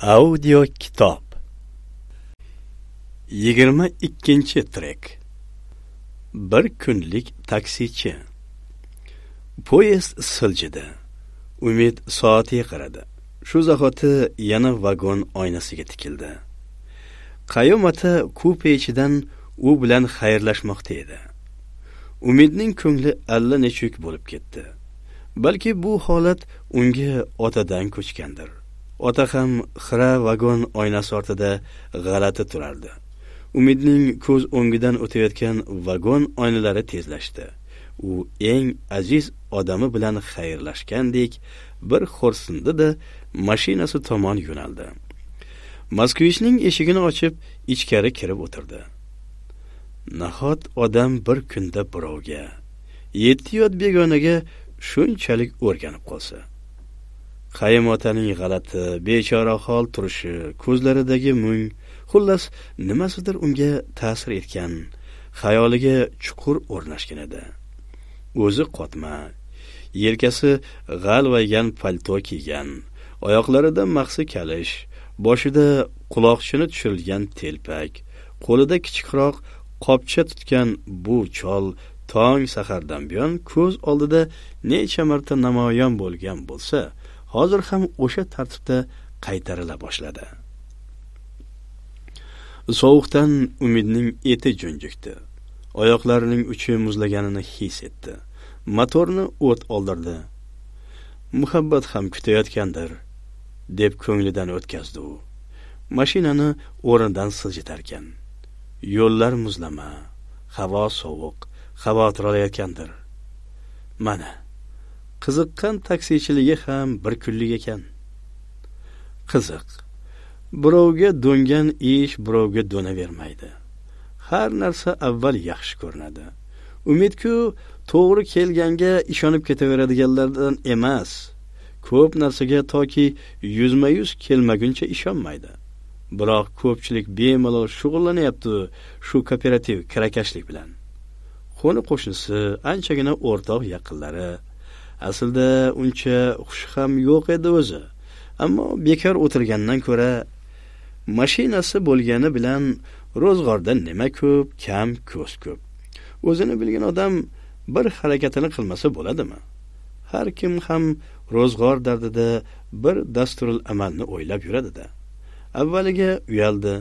audio kitob 22 trek bir kunlik taksichi poyezd siljidi umid soatiga qaradi shu zahoti yana vagon oynasiga tikildi qayum ota kupe ichidan u bilan xayrlashmoqda edi umidning ko'ngli alla nechuk bo'lib ketdi balki bu holat unga otadan ko'chgandir ota ham xira vagon oynasi ortida g'alati turardi umidning ko'z o'ngidan o'tayotgan vagon oynalari tezlashdi u eng aziz odami bilan xayrlashgandek bir xo'rsindi da mashinasi tomon yo'naldi moskvichning eshigini ochib ichkari kirib o'tirdi nahot odam bir kunda birovga yetti yot begonaga shunchalik o'rganib qolsa qayimotaning g'alati bechora hol turishi ko'zlaridagi mung xullas nimasidir unga ta'sir etgan xayoliga chuqur o'rnashgan edi o'zi qotma yelkasi g'alvaygan palto kiygan oyoqlarida maxsi kalish boshida quloqchini tushirilgan telpak qo'lida kichikroq qopcha tutgan bu chol tong sahardan buyon ko'z oldida necha marta namoyon bo'lgan bo'lsa hozir ham o'sha tartibda qaytarila boshladi sovuqdan umidning eti junjikdi oyoqlarining uchi muzlaganini his etdi motorni o't oldirdi muhabbat ham kutayotgandir deb ko'nglidan o'tkazdi u mashinani o'rnidan siljitarkan yo'llar muzlama havo sovuq xavotir olayotgandir mana qiziqqan taksichiligi ham bir kunlik ekan qiziq birovga do'ngan ish birovga do'navermaydi har narsa avval yaxshi ko'rinadi umidku to'g'ri kelganga ishonib ketaveradiganlardan emas ko'p narsaga toki yuzma yuz kelmaguncha ishonmaydi biroq ko'pchilik bemalol shug'ullanyapti shu kooperativ kirakashlik bilan qo'ni qo'shnisi anchagina o'rtoq yaqinlari aslida uncha xush ham yo'q edi o'zi ammo bekor o'tirgandan ko'ra mashinasi bo'lgani bilan ro'zg'orda nima ko'p kam ko'z ko'p o'zini bilgan odam bir harakatini qilmasa bo'ladimi har kim ham ro'zg'or dardida bir dasturul amalni o'ylab yuradida avvaliga uyaldi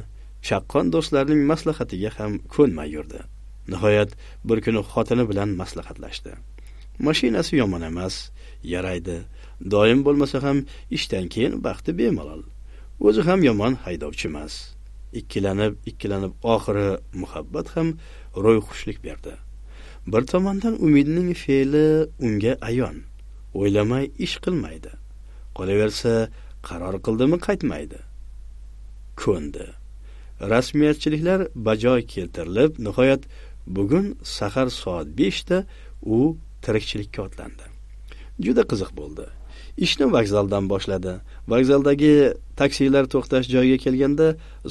chaqqon do'stlarning maslahatiga ham ko'nmay yurdi nihoyat bir kuni xotini bilan maslahatlashdi mashinasi yomon emas yaraydi doim bo'lmasa ham ishdan keyin vaqti bemalol o'zi ham yomon haydovchi emas ikkilanib ikkilanib oxiri muhabbat ham ro'yxushlik berdi bir tomondan umidning fe'li unga ayon o'ylamay ish qilmaydi qolaversa qaror qildimi qaytmaydi ko'ndi rasmiyatchiliklar bajo keltirilib nihoyat bugun sahar soat beshda u tirikchilikka otlandi juda qiziq bo'ldi ishni vokzaldan boshladi vokzaldagi taksilar to'xtash joyiga kelganda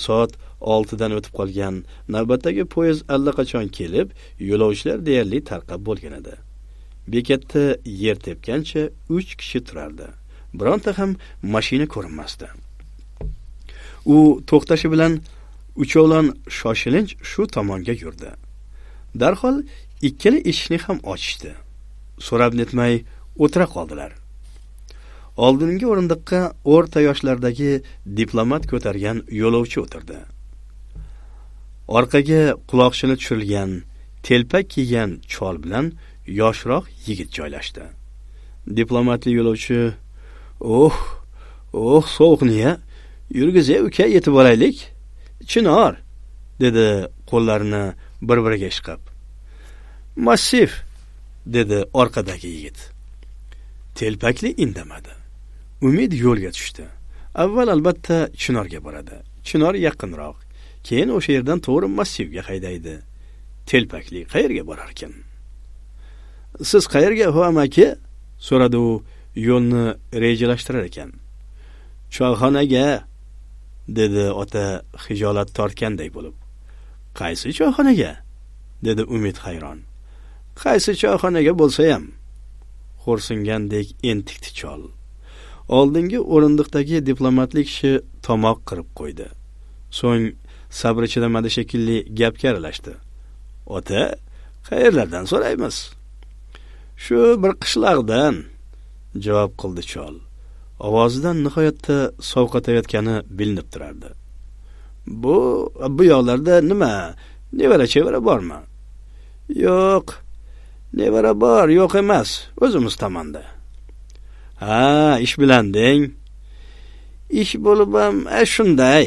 soat oltidan o'tib qolgan navbatdagi poyezd allaqachon kelib yo'lovchilar deyarli tarqab bo'lgan edi bekatda yer tepgancha uch kishi turardi bironta ham mashina ko'rinmasdi u to'xtashi bilan uchovlon shoshilinch shu tomonga yurdi darhol ikkala eshikni ham ochishdi so'rab netmay o'tira qoldilar oldingi o'rindiqqa o'rta yoshlardagi diplomat ko'targan yo'lovchi o'tirdi orqaga quloqchini tushirilgan telpak kiygan chol bilan yoshroq yigit joylashdi diplomatli yo'lovchi oh oh sovuqniya yurgiz e uka yetib boraylik chinor dedi qo'llarini bir biriga ishqab massiv dedi orqadagi yigit telpakli indamadi umid yo'lga tushdi avval albatta chinorga boradi chinor yaqinroq keyin o'sha yerdan to'g'ri massivga haydaydi telpakli qayerga borarkan siz qayerga huam so'radi u yo'lni rejalashtirar ekan choyxonaga dedi ota xijolat tortganday bo'lib qaysi choyxonaga dedi umid hayron qaysi choyxonaga bo'lsa ham xo'rsingandek entikdi chol oldingi o'rindiqdagi diplomatlik kishi tomoq qirib qo'ydi so'ng sabri chidamadi shekilli gapga aralashdi ota qayerlardan so'raymiz shu bir qishloqdan javob qildi chol ovozidan nihoyatda sovqotayotgani bilinib turardi bu bu yoqlarda nima nevara chevara bormi yo'q nevara bor yo'q emas o'zimiz tomonda ha ish bilan deng ish bo'lib ham shunday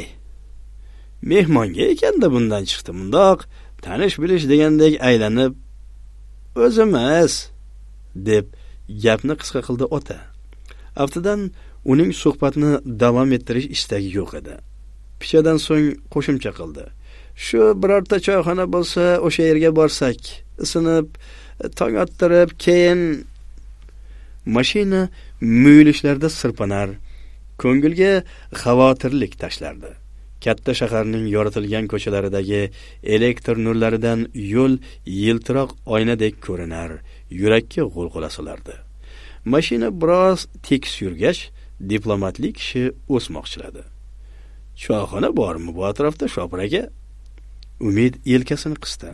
mehmonga ekanda bundan chiqdi mundoq tanish bilish degandek aylanib o'zimiz deb gapni qisqa qildi ota aftidan uning suhbatni davom ettirish istagi yo'q edi pichadan so'ng qo'shimcha qildi shu birorta choyxona bo'lsa o'sha yerga borsak isinib tong ottirib keyin mashina muyulishlarda sirpanar ko'ngilga xavotirlik tashlardi katta shaharning yoritilgan ko'chalaridagi elektr nurlaridan yo'l yiltiroq oynadek ko'rinar yurakka g'ulg'ula solardi mashina biroz tekis yurgach diplomatli kishi o'smoqchiladi choyxona bormi bu atrofda shopir aka umid yelkasini qisdi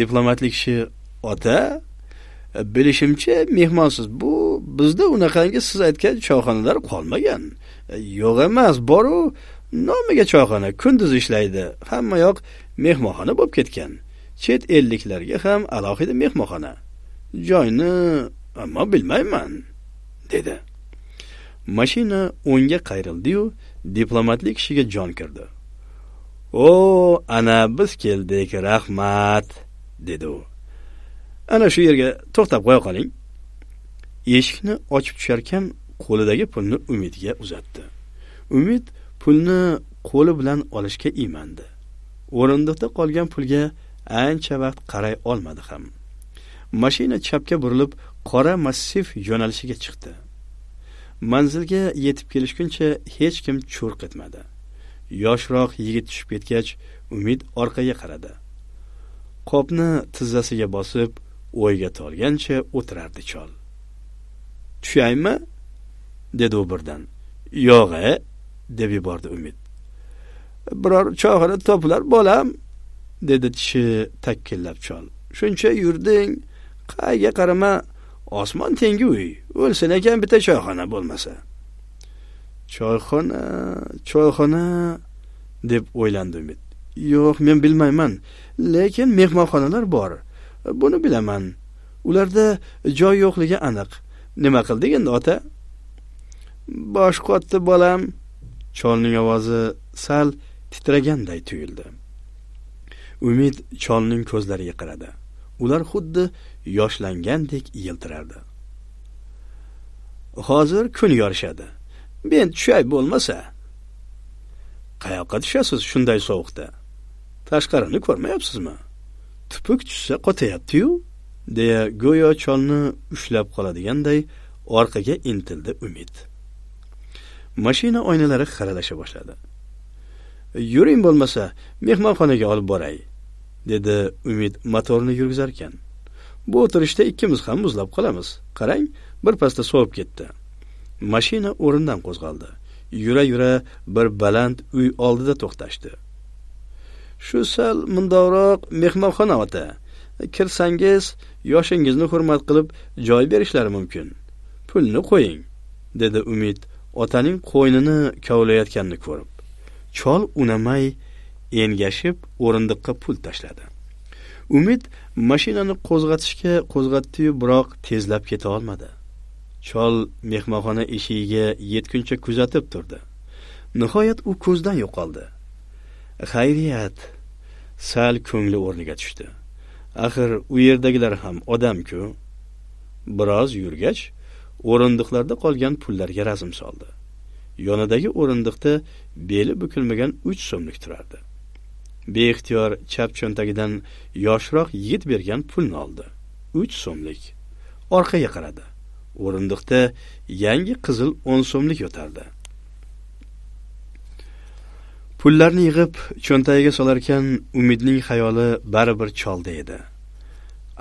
diplomatli kishi ota e, bilishimcha mehmonsiz bu bizda unaqangi siz aytgan choyxonalar qolmagan e, yo'q emas boru nomiga choyxona kunduz ishlaydi hamma yoq mehmonxona bo'lib ketgan chet elliklarga ham alohida mehmonxona joyni ammo bilmayman dedi mashina o'ngga qayrildi-yu, diplomatli kishiga jon kirdi o ana biz keldik rahmat dedi u ana shu yerga to'xtab qo'ya qoling eshikni ochib tusharkan qo'lidagi pulni umidga uzatdi umid pulni qo'li bilan olishga iymandi o'rindiqda qolgan pulga ancha vaqt qaray olmadi ham mashina chapga burilib qora massiv yo'nalishiga chiqdi manzilga yetib kelishguncha hech kim churq etmadi yoshroq yigit tushib ketgach umid orqaga qaradi qopni tizzasiga bosib o'yga tolgancha o'tirardi chol tushaymi dedi u birdan "Yo'g'i," deb yubordi umid biror choyxona topilar bolam dedi tishi takkillab chol shuncha yurding qayga qarama osmon tengi uy o'lsin ekan bitta choyxona bo'lmasa choyxona choyxona deb o'ylandi umid yo'q men bilmayman lekin mehmonxonalar bor buni bilaman ularda joy yo'qligi aniq nima qildik endi ota bosh qotdi bolam cholning ovozi sal titraganday tuyuldi umid cholning ko'zlariga qaradi ular xuddi yoshlangandek yiltirardi hozir kun yorishadi men tushay bo'lmasa qayoqqa tushasiz shunday sovuqda tashqarini ko'rmayapsizmi tupuk tushsa qotayaptiyu deya go'yo cholni ushlab qoladiganday orqaga intildi umid mashina oynalari xiralasha boshladi yuring bo'lmasa mehmonxonaga olib boray dedi umid motorni yurgizarkan bu o'tirishda ikkimiz ham muzlab qolamiz qarang bir pasda sovib ketdi mashina o'rnidan qo'zg'aldi yura yura bir baland uy oldida to'xtashdi shu sal mundoqroq mehmonxona ota kirsangiz yoshingizni hurmat qilib joy berishlari mumkin pulni qo'ying dedi umid otaning qo'ynini kovlayotganini ko'rib chol unamay engashib o'rindiqqa pul tashladi umid mashinani qo'zg'atishga qo'zg'atdiyu biroq tezlab keta olmadi chol mehmonxona eshigiga yetguncha kuzatib turdi nihoyat u ko'zdan yo'qoldi xayriyat sal ko'ngli o'rniga tushdi axir u yerdagilar ham odam-ku biroz yurgach o'rindiqlarda qolgan pullarga razm soldi yonidagi o'rindiqda beli bukilmagan 3 so'mlik turardi beixtiyor chap cho'ntagidan yoshroq yigit bergan pulni oldi 3 so'mlik orqaga qaradi o'rindiqda yangi qizil 10 so'mlik yotardi pullarni yig'ib cho'ntagiga solarkan umidning xayoli baribir cholda edi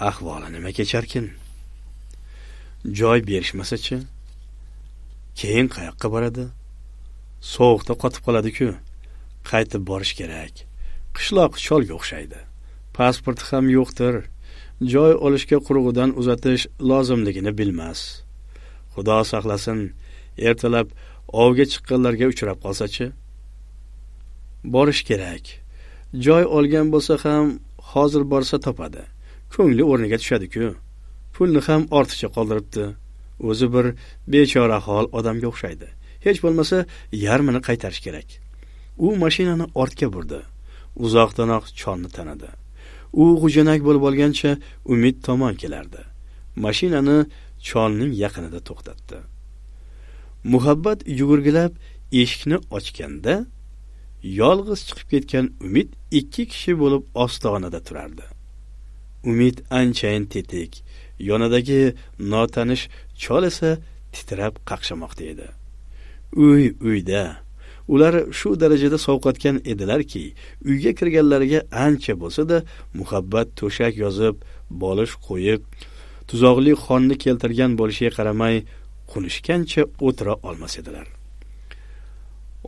ahvoli nima kecharkin joy berishmasachi keyin qayoqqa boradi sovuqda qotib qoladi-ku. qaytib borish kerak qishloq cholga o'xshaydi pasporti ham yo'qdir joy olishga qurug'idan uzatish lozimligini bilmas xudo saqlasin ertalab ovga chiqqanlarga uchrab qolsachi borish kerak joy olgan bo'lsa ham hozir borsa topadi ko'ngli o'rniga tushadiku pulni ham ortiqcha qoldiribdi o'zi bir bechora hol odamga o'xshaydi hech bo'lmasa yarmini qaytarish kerak u mashinani ortga burdi uzoqdanoq chonni tanidi u g'ujanak bo'lib olgancha umid tomon kelardi mashinani cholning yaqinida to'xtatdi muhabbat yugurgilab eshikni ochganda yolg'iz chiqib ketgan umid ikki kishi bo'lib ostonada turardi umid anchayin tetik yonidagi notanish chol esa titrab qaqshamoqda edi uy uyda ular shu darajada sovqatgan edilarki uyga kirganlariga ancha bo'lsa-da muhabbat to'shak yozib bolish qo'yib tuzoqli xonni keltirgan bo'lishiga qaramay qunishgancha o'tira olmas edilar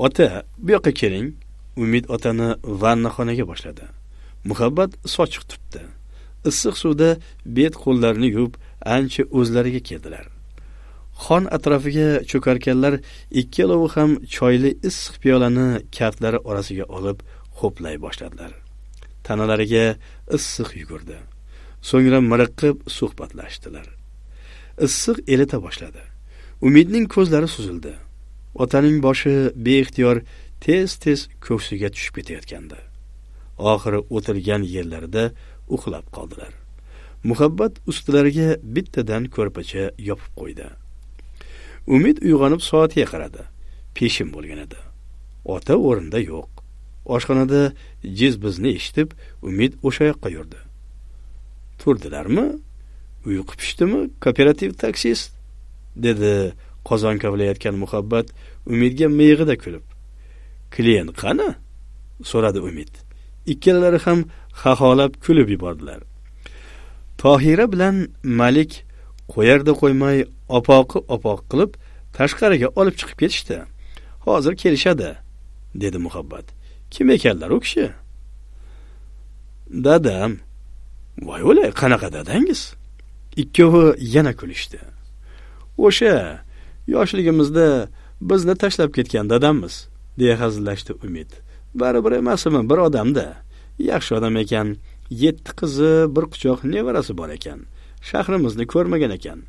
ota bu yoqqa keling umid otani vannaxonaga boshladi muhabbat sochiq tutdi issiq suvda bet qo'llarini yuvib ancha o'zlariga keldilar xon atrofiga cho'karkanlar ikkalovi ham choyli issiq piyolani kaftlari orasiga olib xo'play boshladilar tanalariga issiq yugurdi so'ngra miriqib suhbatlashdilar issiq elita boshladi umidning ko'zlari suzildi otaning boshi beixtiyor tez tez ko'ksiga tushib ketayotgandi oxiri o'tirgan yerlarida uxlab qoldilar muhabbat ustilariga bittadan ko'rpacha yopib qo'ydi umid uyg'onib soatiga qaradi peshin bo'lgan edi ota o'rinda yo'q oshxonada jiz bizni eshitib umid o'sha yoqqa yurdi turdilarmi uyqu pishdimi kooperativ taksist dedi qozon kavlayotgan muhabbat umidga miyig'ida kulib klient qani so'radi umid ikkalalari ham xaxolab kulib yubordilar tohira bilan malik qo'yarda qo'ymay opoqi opoq qilib tashqariga olib chiqib ketishdi hozir kelishadi dedi muhabbat kim ekanlar u kishi dadam voy o'lay qanaqa dadangiz ikkovi yana kulishdi o'sha yoshligimizda bizni tashlab ketgan dadammiz deya hazillashdi umid baribir emasmi bir odamda yaxshi odam ekan yetti qizi bir quchoq nevarasi bor ekan shahrimizni ko'rmagan ekan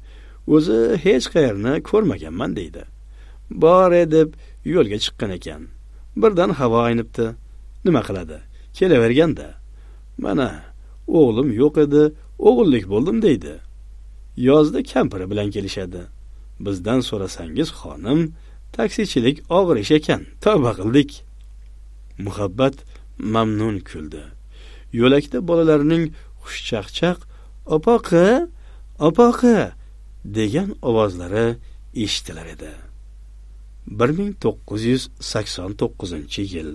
o'zi hech qayerni ko'rmaganman deydi bor e deb yo'lga chiqqan ekan birdan havo aynibdi nima qiladi kelaverganda mana o'g'lim yo'q edi o'g'illik bo'ldim deydi yozda kampiri bilan kelishadi bizdan so'rasangiz xonim taksichilik og'ir ish ekan tavba qildik muhabbat mamnun kuldi yo'lakda bolalarining xushchaqchaq opoqi opoqi degan ovozlari eshitilar edi 1989 yil